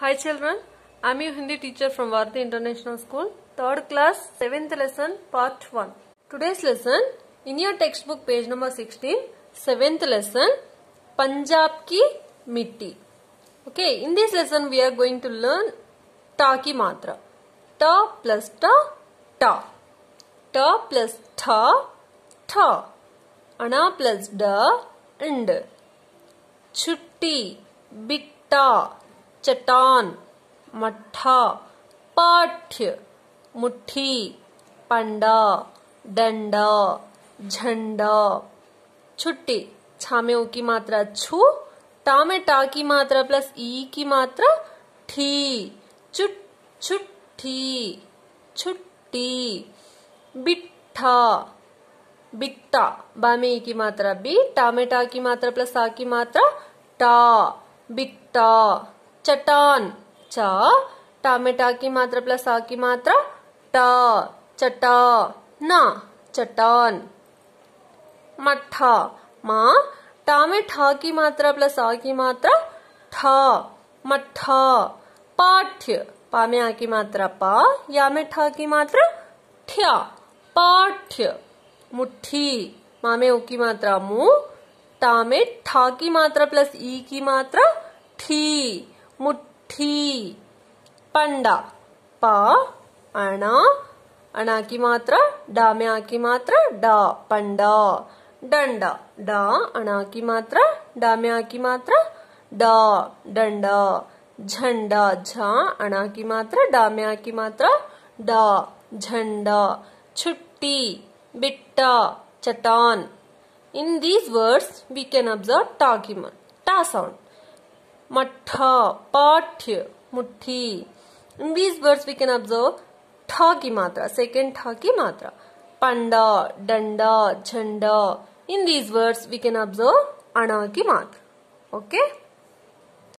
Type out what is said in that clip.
High children am you Hindi teacher from वारति international school third class lesson part one टूडेसन in your text book page number lesson Punjab की मिट्टी okay in this lesson we are going to learn टा की मात्रा ट plus ट ट प्लस ठ अना प्लस ड छुट्टी बिट्टा चट्टान मठा पाठ्य मुट्ठी पंडा डंडा झंडा छुट्टी छामेओ की मात्रा छु टा में टा की मात्रा प्लस ई की मात्रा ठी चुट छुट्टी छुट्टी बिट्ठा बिट्टा बा में ई की मात्रा बी टा में टा की मात्रा प्लस आ की मात्रा टा बिट्टा चट्टान च टमेटा की मात्रा प्लस आ की मात्रा ट चटा न चट्टान मठा म टा की मात्रा प्लस आ की मात्रा ठ मठा पाठ्य पा में आ की मात्रा पा या में ठ की मात्रा ठ्या पाठ्य मुट्ठी मा में ओ की मात्रा मु टा में ठा की मात्रा प्लस ई की मात्रा ठी मुट्ठी पंडा प अण अणा की मात्रा डा में आ की मात्रा डा पंडा डंडा डा अणा की मात्रा डा में आ की मात्रा डा डंडा झंडा झा अणा की मात्रा डा में आ की मात्रा डा झंडा छुट्टी बिट्टा चट्टान In these words, we can observe ta sound. टा साउंड मठ पाठ्य मुठी in these words we can observe ठ की मात्रा सेकेंड ठ की मात्रा पंडा डंडा झंडा in these words we can observe अना की मात्रा ओके okay?